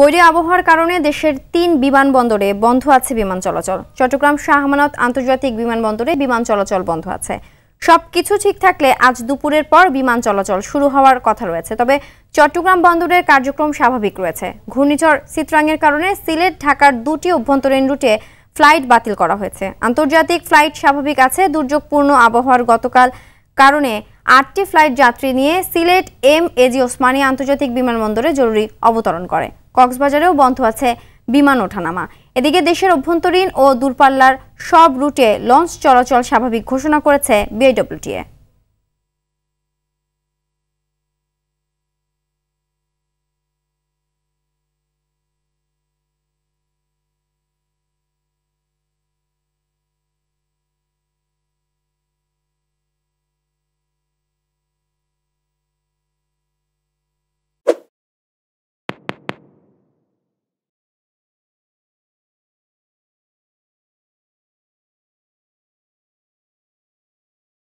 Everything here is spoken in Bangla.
বৈরী আবহাওয়ার কারণে দেশের তিন বিমানবন্দরে বন্ধ আছে বিমান চলাচল চট্টগ্রাম শাহ আন্তর্জাতিক বিমানবন্দরে বিমান চলাচল বন্ধ আছে সবকিছু ঠিক থাকলে আজ দুপুরের পর বিমান চলাচল শুরু হওয়ার কথা রয়েছে তবে চট্টগ্রাম বন্দরের কার্যক্রম স্বাভাবিক রয়েছে ঘূর্ণিঝড় সিত্রাংয়ের কারণে সিলেট ঢাকার দুটি অভ্যন্তরীণ রুটে ফ্লাইট বাতিল করা হয়েছে আন্তর্জাতিক ফ্লাইট স্বাভাবিক আছে দুর্যোগপূর্ণ আবহাওয়ার গতকাল কারণে আটটি ফ্লাইট যাত্রী নিয়ে সিলেট এম এজি ওসমানী আন্তর্জাতিক বিমানবন্দরে জরুরি অবতরণ করে কক্সবাজারেও বন্ধ আছে বিমান ওঠানামা এদিকে দেশের অভ্যন্তরীণ ও দূরপাল্লার সব রুটে লঞ্চ চলাচল স্বাভাবিক ঘোষণা করেছে বিআইডব্লিউটিএ